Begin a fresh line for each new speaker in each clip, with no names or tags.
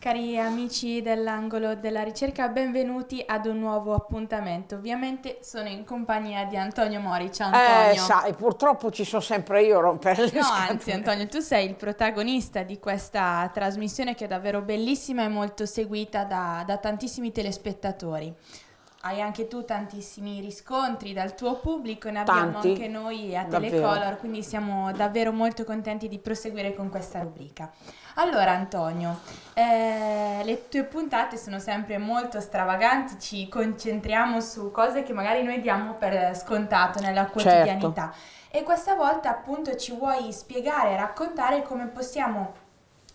Cari amici dell'angolo della ricerca, benvenuti ad un nuovo appuntamento. Ovviamente sono in compagnia di Antonio Mori. Ciao eh, Antonio. Eh, sai,
purtroppo ci sono sempre io a rompere le No, scatole. anzi Antonio,
tu sei il protagonista di questa trasmissione che è davvero bellissima e molto seguita da, da tantissimi telespettatori hai anche tu tantissimi riscontri dal tuo pubblico, ne abbiamo Tanti, anche noi a Telecolor, davvero. quindi siamo davvero molto contenti di proseguire con questa rubrica. Allora Antonio, eh, le tue puntate sono sempre molto stravaganti, ci concentriamo su cose che magari noi diamo per scontato nella certo. quotidianità certo. e questa volta appunto ci vuoi spiegare, raccontare come possiamo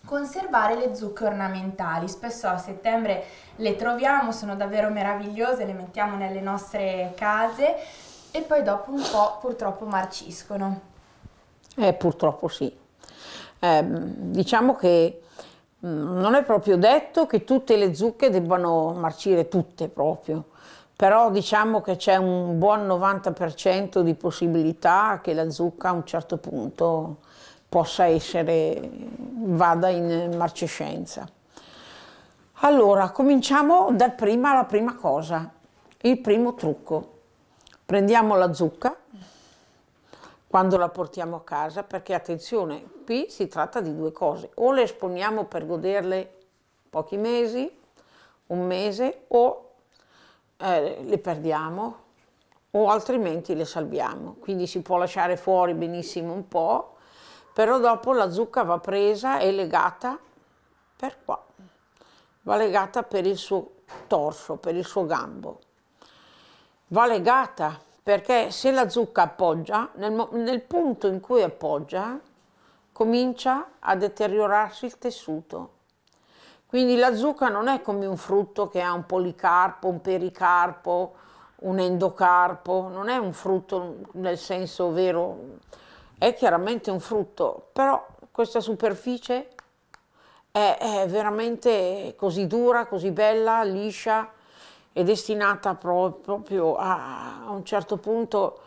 Conservare le zucche ornamentali, spesso a settembre le troviamo, sono davvero meravigliose, le mettiamo nelle nostre case e poi dopo un po' purtroppo marciscono.
Eh, purtroppo sì. Eh, diciamo che mm, non è proprio detto che tutte le zucche debbano marcire tutte proprio, però diciamo che c'è un buon 90% di possibilità che la zucca a un certo punto possa essere, vada in marcescenza. Allora, cominciamo dal prima alla prima cosa, il primo trucco. Prendiamo la zucca quando la portiamo a casa, perché attenzione, qui si tratta di due cose, o le esponiamo per goderle pochi mesi, un mese, o eh, le perdiamo, o altrimenti le salviamo. Quindi si può lasciare fuori benissimo un po', però dopo la zucca va presa e legata per qua, va legata per il suo torso, per il suo gambo. Va legata perché se la zucca appoggia, nel, nel punto in cui appoggia, comincia a deteriorarsi il tessuto. Quindi la zucca non è come un frutto che ha un policarpo, un pericarpo, un endocarpo, non è un frutto nel senso vero è chiaramente un frutto, però questa superficie è, è veramente così dura, così bella, liscia, è destinata proprio a, a, un certo punto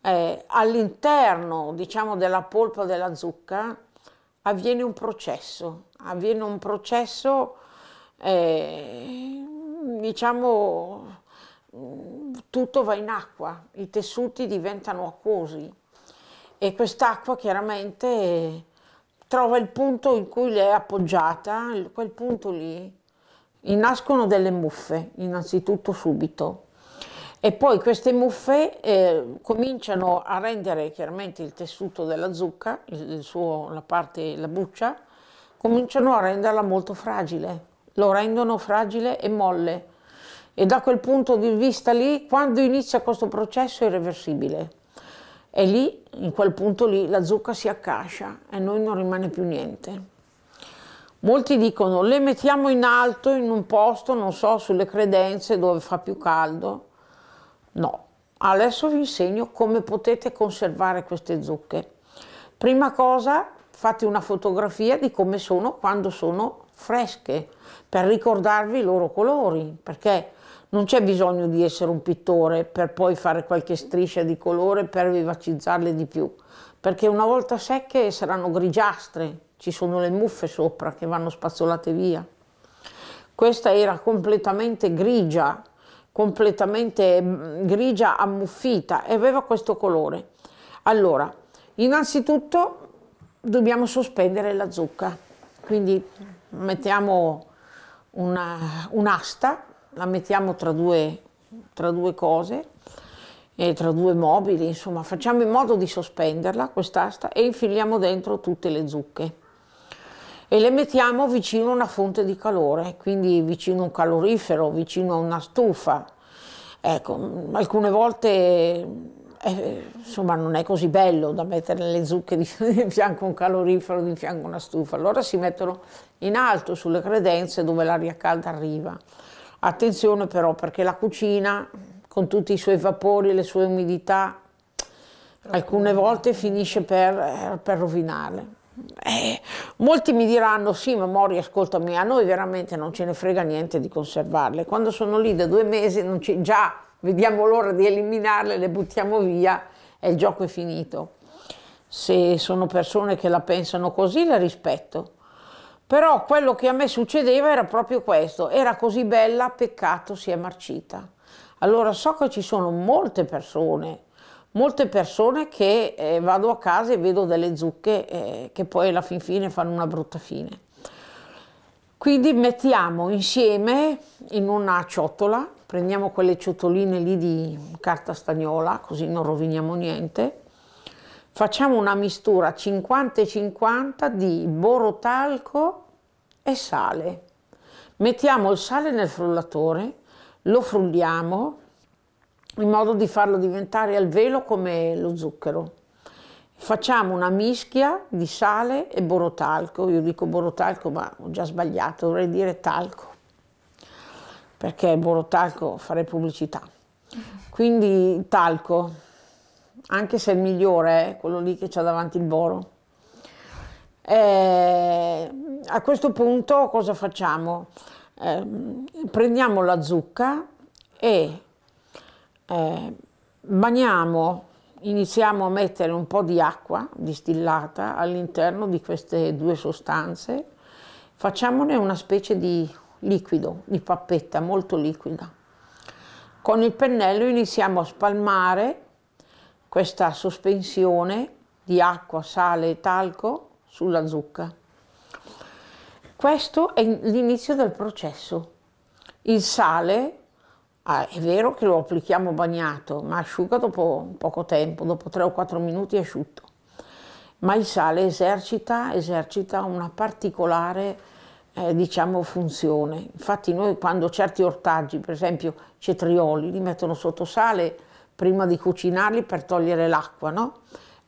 eh, all'interno diciamo, della polpa della zucca avviene un processo, avviene un processo eh, diciamo mm, tutto va in acqua, i tessuti diventano acquosi e quest'acqua chiaramente trova il punto in cui le è appoggiata, quel punto lì, nascono delle muffe innanzitutto subito e poi queste muffe eh, cominciano a rendere chiaramente il tessuto della zucca, il, suo, la parte, la buccia, cominciano a renderla molto fragile, lo rendono fragile e molle e da quel punto di vista lì, quando inizia questo processo è irreversibile e lì, in quel punto lì, la zucca si accascia e noi non rimane più niente. Molti dicono le mettiamo in alto in un posto, non so, sulle credenze dove fa più caldo. No, adesso vi insegno come potete conservare queste zucche. Prima cosa fate una fotografia di come sono quando sono fresche per ricordarvi i loro colori, perché non c'è bisogno di essere un pittore per poi fare qualche striscia di colore per vivacizzarle di più, perché una volta secche saranno grigiastre, ci sono le muffe sopra che vanno spazzolate via. Questa era completamente grigia, completamente mm, grigia ammuffita e aveva questo colore. Allora, innanzitutto dobbiamo sospendere la zucca, quindi mettiamo un'asta la mettiamo tra due, tra due cose, tra due mobili, insomma, facciamo in modo di sospenderla quest'asta e infiliamo dentro tutte le zucche e le mettiamo vicino a una fonte di calore, quindi vicino a un calorifero, vicino a una stufa. Ecco, alcune volte eh, insomma non è così bello da mettere le zucche di, di fianco a un calorifero, di fianco a una stufa, allora si mettono in alto sulle credenze dove l'aria calda arriva. Attenzione però perché la cucina con tutti i suoi vapori, le sue umidità, alcune volte finisce per, eh, per rovinarle. Eh, molti mi diranno sì ma Mori ascoltami a noi veramente non ce ne frega niente di conservarle quando sono lì da due mesi già vediamo l'ora di eliminarle le buttiamo via e il gioco è finito se sono persone che la pensano così la rispetto però quello che a me succedeva era proprio questo, era così bella, peccato si è marcita. Allora so che ci sono molte persone, molte persone che eh, vado a casa e vedo delle zucche eh, che poi alla fin fine fanno una brutta fine. Quindi mettiamo insieme in una ciotola, prendiamo quelle ciotoline lì di carta stagnola, così non roviniamo niente, facciamo una mistura 50 e 50 di borotalco e sale. Mettiamo il sale nel frullatore, lo frulliamo in modo di farlo diventare al velo come lo zucchero. Facciamo una mischia di sale e borotalco, io dico borotalco ma ho già sbagliato, dovrei dire talco, perché borotalco farei pubblicità. Quindi talco, anche se il migliore è quello lì che c'ha davanti il boro. Eh, a questo punto cosa facciamo? Eh, prendiamo la zucca e eh, bagniamo, iniziamo a mettere un po' di acqua distillata all'interno di queste due sostanze, facciamone una specie di liquido, di pappetta molto liquida. Con il pennello iniziamo a spalmare questa sospensione di acqua, sale e talco sulla zucca. Questo è l'inizio del processo. Il sale ah, è vero che lo applichiamo bagnato, ma asciuga dopo poco tempo, dopo 3 o 4 minuti è asciutto. Ma il sale esercita, esercita una particolare eh, diciamo, funzione. Infatti noi quando certi ortaggi, per esempio cetrioli, li mettono sotto sale prima di cucinarli per togliere l'acqua, no?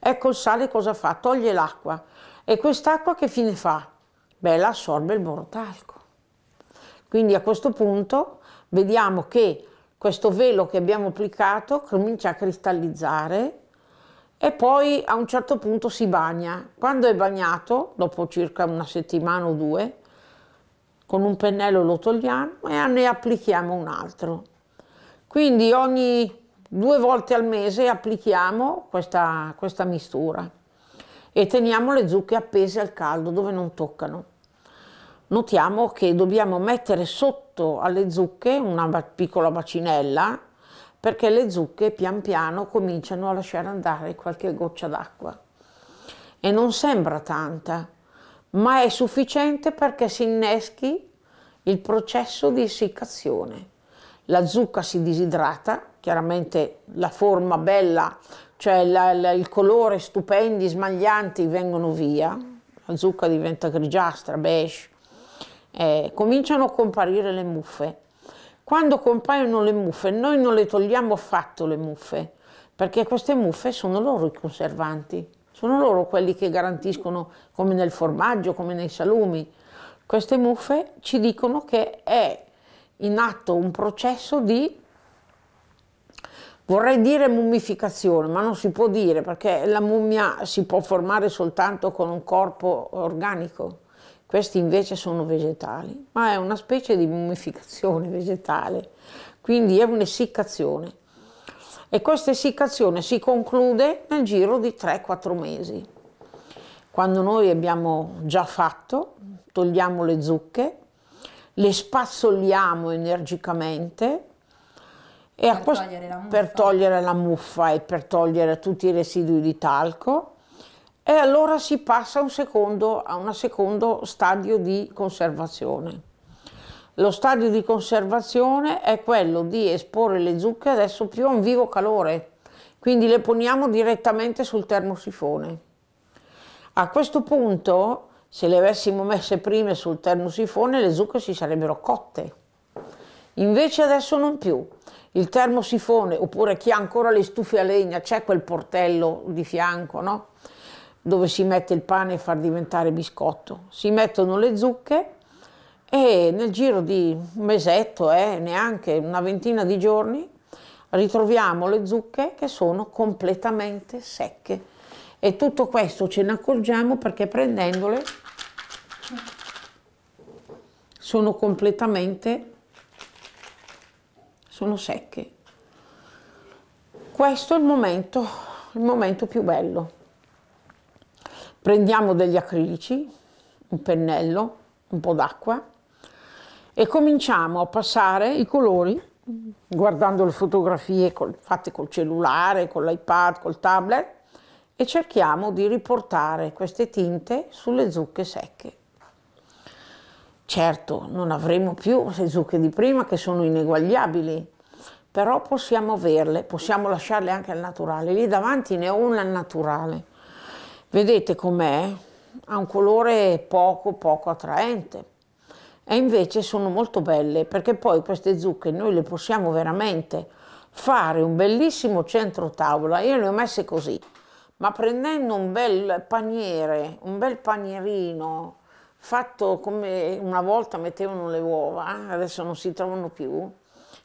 Ecco il sale cosa fa? Toglie l'acqua. E quest'acqua che fine fa? Beh, la assorbe il borotalco. Quindi a questo punto vediamo che questo velo che abbiamo applicato comincia a cristallizzare e poi a un certo punto si bagna. Quando è bagnato, dopo circa una settimana o due, con un pennello lo togliamo e ne applichiamo un altro. Quindi ogni Due volte al mese applichiamo questa, questa mistura e teniamo le zucche appese al caldo dove non toccano. Notiamo che dobbiamo mettere sotto alle zucche una piccola bacinella perché le zucche pian piano cominciano a lasciare andare qualche goccia d'acqua. E non sembra tanta, ma è sufficiente perché si inneschi il processo di essiccazione la zucca si disidrata, chiaramente la forma bella, cioè la, la, il colore stupendi, smaglianti vengono via, la zucca diventa grigiastra, beige, eh, cominciano a comparire le muffe. Quando compaiono le muffe, noi non le togliamo affatto le muffe, perché queste muffe sono loro i conservanti, sono loro quelli che garantiscono, come nel formaggio, come nei salumi. Queste muffe ci dicono che è in atto un processo di, vorrei dire mummificazione, ma non si può dire perché la mummia si può formare soltanto con un corpo organico, questi invece sono vegetali, ma è una specie di mummificazione vegetale, quindi è un'essiccazione. E questa essiccazione si conclude nel giro di 3-4 mesi. Quando noi abbiamo già fatto, togliamo le zucche, le spazzoliamo energicamente e per, questo, togliere per togliere la muffa e per togliere tutti i residui di talco e allora si passa un secondo, a un secondo stadio di conservazione. Lo stadio di conservazione è quello di esporre le zucche adesso più a un vivo calore, quindi le poniamo direttamente sul termosifone. A questo punto se le avessimo messe prime sul termosifone le zucche si sarebbero cotte. Invece adesso non più. Il termosifone, oppure chi ha ancora le stufe a legna, c'è quel portello di fianco, no? Dove si mette il pane e far diventare biscotto. Si mettono le zucche e nel giro di un mesetto, eh, neanche una ventina di giorni, ritroviamo le zucche che sono completamente secche e tutto questo ce ne accorgiamo perché prendendole sono completamente sono secche. Questo è il momento, il momento più bello. Prendiamo degli acrilici, un pennello, un po' d'acqua e cominciamo a passare i colori guardando le fotografie col, fatte col cellulare, con l'iPad, col tablet e cerchiamo di riportare queste tinte sulle zucche secche. Certo, non avremo più le zucche di prima che sono ineguagliabili, però possiamo averle, possiamo lasciarle anche al naturale. Lì davanti ne ho una al naturale. Vedete com'è? Ha un colore poco poco attraente. E invece sono molto belle perché poi queste zucche noi le possiamo veramente fare un bellissimo centro tavola. Io le ho messe così ma prendendo un bel paniere, un bel panierino fatto come una volta mettevano le uova, adesso non si trovano più,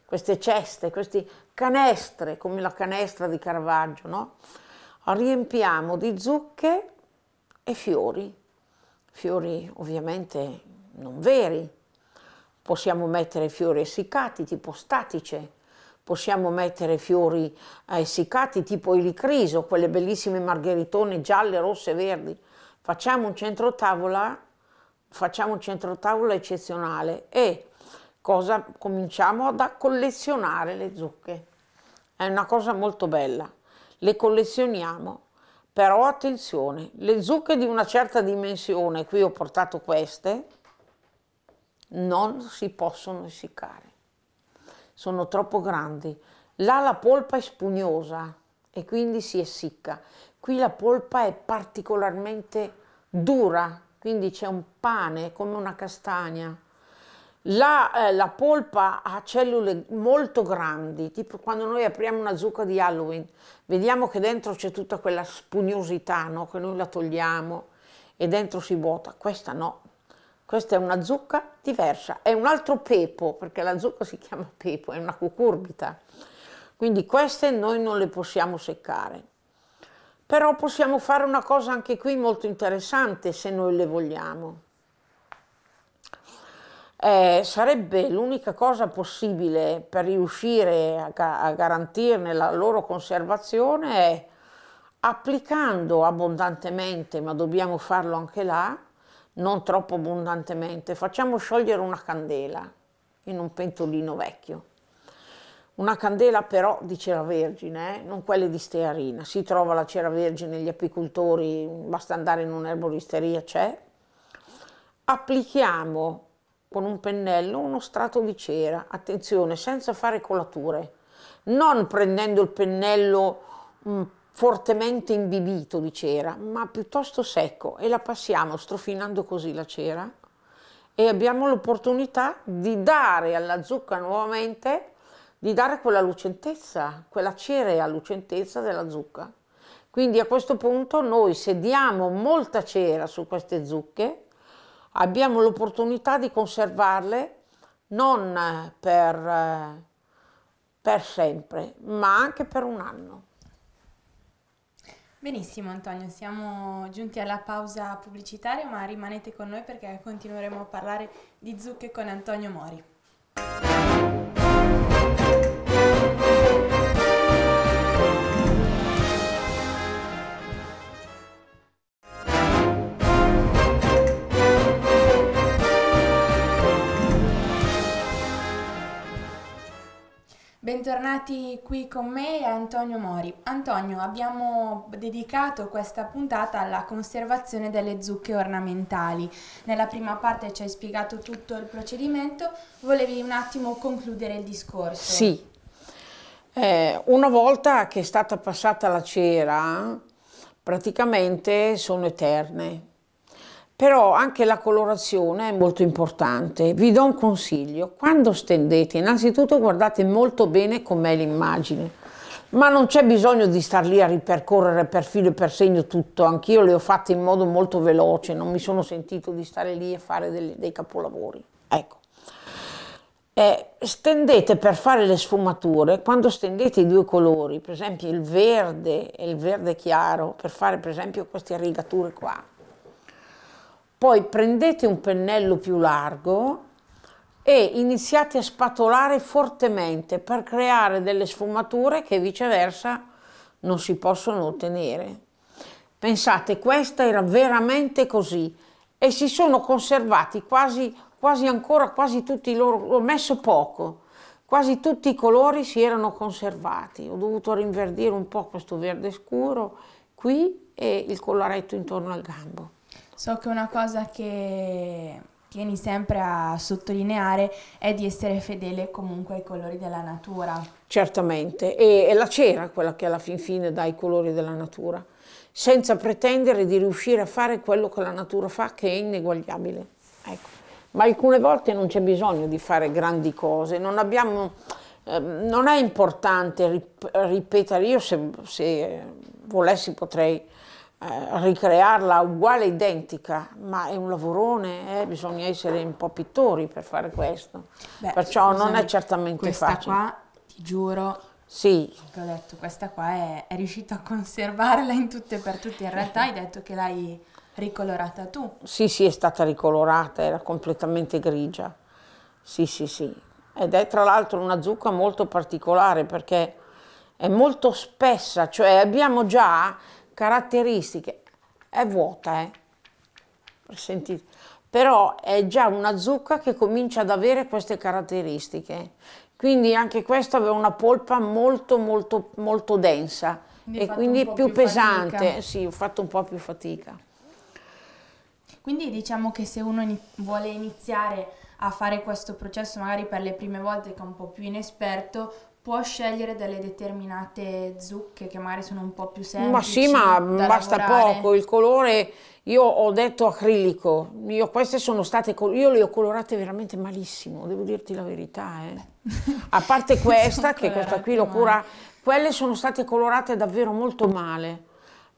queste ceste, queste canestre, come la canestra di Caravaggio, no? riempiamo di zucche e fiori, fiori ovviamente non veri, possiamo mettere fiori essiccati, tipo statice, possiamo mettere fiori essiccati eh, tipo il criso, quelle bellissime margheritone gialle, rosse, verdi. Facciamo un centro tavola, facciamo un centro tavola eccezionale e cosa, cominciamo ad collezionare le zucche. È una cosa molto bella. Le collezioniamo, però attenzione, le zucche di una certa dimensione, qui ho portato queste, non si possono essiccare sono troppo grandi. Là la polpa è spugnosa e quindi si essicca. Qui la polpa è particolarmente dura, quindi c'è un pane come una castagna. La, eh, la, polpa ha cellule molto grandi, tipo quando noi apriamo una zucca di Halloween, vediamo che dentro c'è tutta quella spugnosità, no? che noi la togliamo e dentro si vuota. Questa no, questa è una zucca diversa, è un altro pepo, perché la zucca si chiama pepo, è una cucurbita. Quindi queste noi non le possiamo seccare. Però possiamo fare una cosa anche qui molto interessante se noi le vogliamo. Eh, sarebbe l'unica cosa possibile per riuscire a, a garantirne la loro conservazione è applicando abbondantemente, ma dobbiamo farlo anche là, non troppo abbondantemente, facciamo sciogliere una candela in un pentolino vecchio. Una candela però di cera vergine, eh? non quelle di stearina. Si trova la cera vergine, negli apicoltori, basta andare in un'erboristeria, c'è. Applichiamo con un pennello uno strato di cera, attenzione, senza fare colature, non prendendo il pennello mm, fortemente imbibito di cera, ma piuttosto secco e la passiamo strofinando così la cera e abbiamo l'opportunità di dare alla zucca nuovamente, di dare quella lucentezza, quella cerea lucentezza della zucca. Quindi a questo punto noi se diamo molta cera su queste zucche, abbiamo l'opportunità di conservarle non per, eh, per sempre, ma anche per un anno.
Benissimo Antonio, siamo giunti alla pausa pubblicitaria, ma rimanete con noi perché continueremo a parlare di zucche con Antonio Mori. Bentornati qui con me e Antonio Mori. Antonio, abbiamo dedicato questa puntata alla conservazione delle zucche ornamentali. Nella prima parte ci hai spiegato tutto il procedimento, volevi un attimo concludere il discorso.
Sì. Eh, una volta che è stata passata la cera, praticamente sono eterne, però anche la colorazione è molto importante. Vi do un consiglio, quando stendete innanzitutto guardate molto bene com'è l'immagine, ma non c'è bisogno di star lì a ripercorrere per filo e per segno tutto, anch'io le ho fatte in modo molto veloce, non mi sono sentito di stare lì a fare dei, dei capolavori. Ecco. Eh, stendete per fare le sfumature, quando stendete i due colori, per esempio il verde e il verde chiaro, per fare per esempio queste rigature qua, poi prendete un pennello più largo e iniziate a spatolare fortemente per creare delle sfumature che viceversa non si possono ottenere. Pensate, questa era veramente così e si sono conservati quasi, quasi ancora quasi tutti i loro, ho messo poco, quasi tutti i colori si erano conservati. Ho dovuto rinverdire un po' questo verde scuro qui e il collaretto intorno al gambo.
So che una cosa che tieni sempre a sottolineare è di essere fedele comunque ai colori della natura.
Certamente, e è la cera quella che alla fin fine dà i colori della natura, senza pretendere di riuscire a fare quello che la natura fa che è ineguagliabile. Ecco. Ma alcune volte non c'è bisogno di fare grandi cose, non abbiamo ehm, non è importante ripetere, io se, se, volessi potrei eh, ricrearla uguale, identica, ma è un lavorone, eh? bisogna essere un po' pittori per fare questo. Beh, Perciò scusami, non è certamente facile. Questa qua,
ti giuro, sì. Che ho detto, questa qua è, è riuscita a conservarla in tutte e per tutti In realtà hai detto che l'hai ricolorata tu.
Sì, sì, è stata ricolorata, era completamente grigia. Sì, sì, sì. Ed è tra l'altro una zucca molto particolare perché è molto spessa, cioè abbiamo già caratteristiche, è vuota, eh? Sentite. però è già una zucca che comincia ad avere queste caratteristiche. Quindi anche questa aveva una polpa molto molto molto densa quindi e quindi più, più, pesante. Fatica. Sì, ho fatto un po' più fatica.
Quindi diciamo che se uno vuole iniziare a fare questo processo magari per le prime volte che è un po' più inesperto, può scegliere delle determinate zucche che magari sono un po' più semplici. Ma sì, ma basta lavorare. poco,
il colore, io ho detto acrilico, io queste sono state, io le ho colorate veramente malissimo, devo dirti la verità. Eh. A parte questa, che questa qui l'ho cura, quelle sono state colorate davvero molto male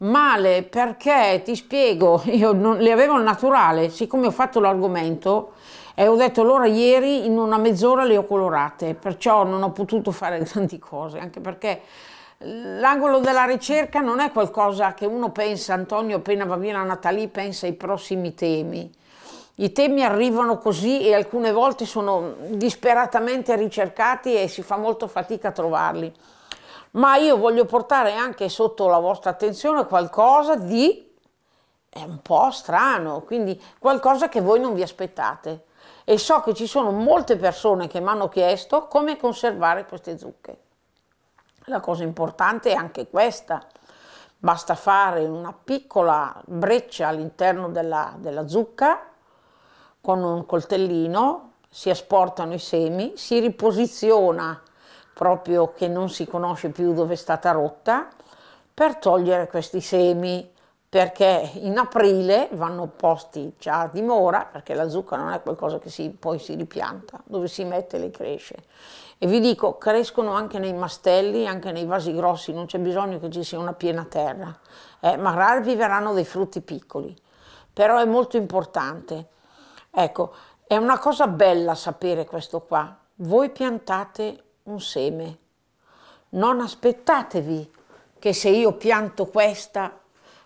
male perché ti spiego, io non, le avevo al naturale, siccome ho fatto l'argomento, e ho detto allora ieri in una mezz'ora le ho colorate, perciò non ho potuto fare tante cose, anche perché l'angolo della ricerca non è qualcosa che uno pensa, Antonio appena va via la Natali pensa ai prossimi temi. I temi arrivano così e alcune volte sono disperatamente ricercati e si fa molto fatica a trovarli. Ma io voglio portare anche sotto la vostra attenzione qualcosa di è un po' strano, quindi qualcosa che voi non vi aspettate e so che ci sono molte persone che mi hanno chiesto come conservare queste zucche. La cosa importante è anche questa, basta fare una piccola breccia all'interno della, della zucca con un coltellino, si asportano i semi, si riposiziona proprio che non si conosce più dove è stata rotta per togliere questi semi perché in aprile vanno posti già a dimora, perché la zucca non è qualcosa che si, poi si ripianta, dove si mette le cresce. E vi dico, crescono anche nei mastelli, anche nei vasi grossi, non c'è bisogno che ci sia una piena terra. Eh, magari vi verranno dei frutti piccoli, però è molto importante. Ecco, è una cosa bella sapere questo qua. Voi piantate un seme, non aspettatevi che se io pianto questa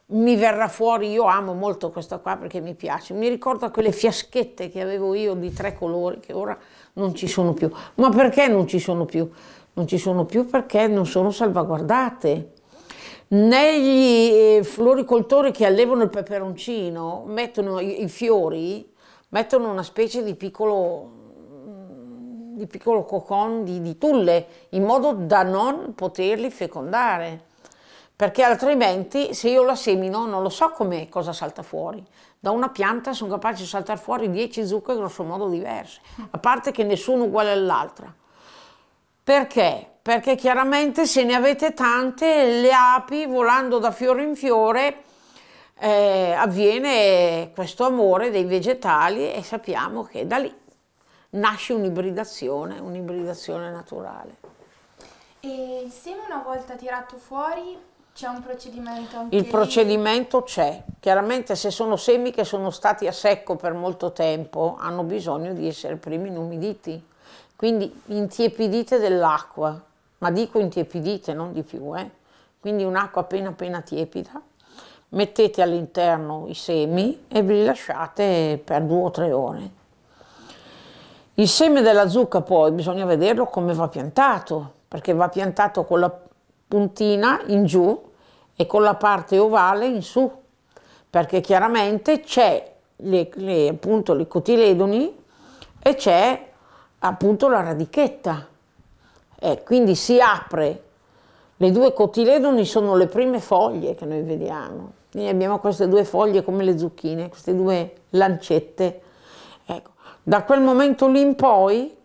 mi verrà fuori, io amo molto questa qua perché mi piace, mi ricorda quelle fiaschette che avevo io di tre colori che ora non ci sono più. Ma perché non ci sono più? Non ci sono più perché non sono salvaguardate. Negli eh, floricoltori che allevano il peperoncino mettono i fiori, mettono una specie di piccolo di piccolo cocon di, di tulle in modo da non poterli fecondare perché altrimenti se io la semino non lo so come cosa salta fuori. Da una pianta sono capace di saltare fuori 10 zucche grossomodo diverse, a parte che nessuno è uguale all'altra. Perché? Perché chiaramente se ne avete tante, le api volando da fiore in fiore, eh, avviene questo amore dei vegetali e sappiamo che da lì nasce un'ibridazione, un'ibridazione naturale.
E il seme una volta tirato fuori c'è un procedimento anche Il
procedimento c'è. Chiaramente se sono semi che sono stati a secco per molto tempo, hanno bisogno di essere primi inumiditi. Quindi intiepidite dell'acqua, ma dico intiepidite, non di più, eh? Quindi un'acqua appena appena tiepida. Mettete all'interno i semi e vi lasciate per due o tre ore. Il seme della zucca poi bisogna vederlo come va piantato, perché va piantato con la spuntina in giù e con la parte ovale in su, perché chiaramente c'è le, le, appunto le cotiledoni e c'è appunto la radichetta. E eh, quindi si apre, le due cotiledoni sono le prime foglie che noi vediamo. Quindi abbiamo queste due foglie come le zucchine, queste due lancette. Ecco. Da quel momento lì in poi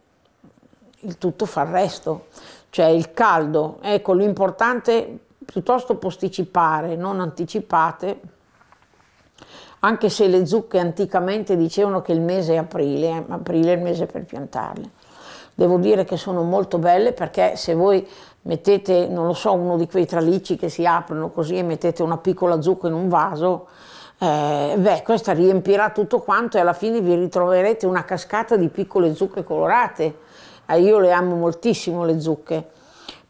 il tutto fa il resto cioè il caldo. Ecco, l'importante piuttosto posticipare, non anticipate, anche se le zucche anticamente dicevano che il mese è aprile, eh, aprile è il mese per piantarle. Devo dire che sono molto belle perché se voi mettete, non lo so, uno di quei tralicci che si aprono così e mettete una piccola zucca in un vaso, eh, beh, questa riempirà tutto quanto e alla fine vi ritroverete una cascata di piccole zucche colorate eh, io le amo moltissimo le zucche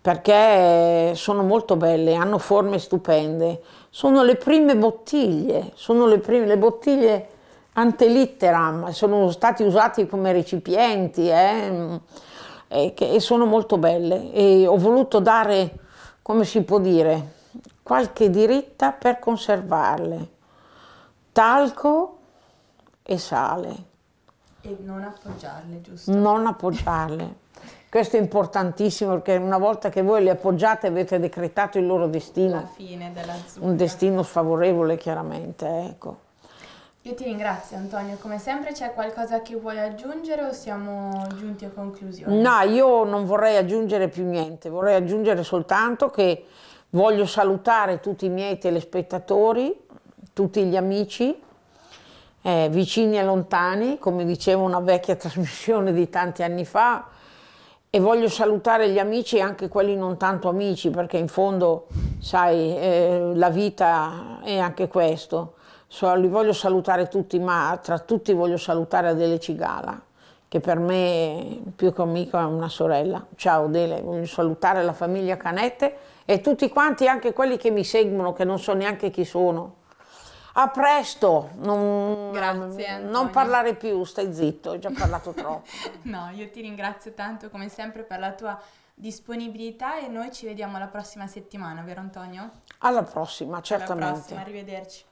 perché sono molto belle, hanno forme stupende. Sono le prime bottiglie, sono le prime le bottiglie antelitteram, sono stati usati come recipienti eh, mm, e, che, e sono molto belle. E ho voluto dare, come si può dire, qualche diritta per conservarle. Talco e sale.
E non appoggiarle, giusto?
Non appoggiarle. Questo è importantissimo perché una volta che voi le appoggiate avete decretato il loro destino. La
fine della zucca. Un
destino sfavorevole chiaramente, ecco.
Io ti ringrazio Antonio, come sempre c'è qualcosa che vuoi aggiungere o siamo giunti a conclusione? No, io
non vorrei aggiungere più niente, vorrei aggiungere soltanto che voglio salutare tutti i miei telespettatori, tutti gli amici eh, vicini e lontani, come diceva una vecchia trasmissione di tanti anni fa, e voglio salutare gli amici anche quelli non tanto amici, perché in fondo, sai, eh, la vita è anche questo. So, li voglio salutare tutti, ma tra tutti voglio salutare Adele Cigala, che per me più che un amico è una sorella. Ciao Adele, voglio salutare la famiglia Canette e tutti quanti, anche quelli che mi seguono, che non so neanche chi sono. A presto, non, Grazie, non parlare più, stai zitto, ho già parlato troppo.
no, io ti ringrazio tanto come sempre per la tua disponibilità e noi ci vediamo la prossima settimana, vero Antonio?
Alla prossima, certamente. Alla prossima,
arrivederci.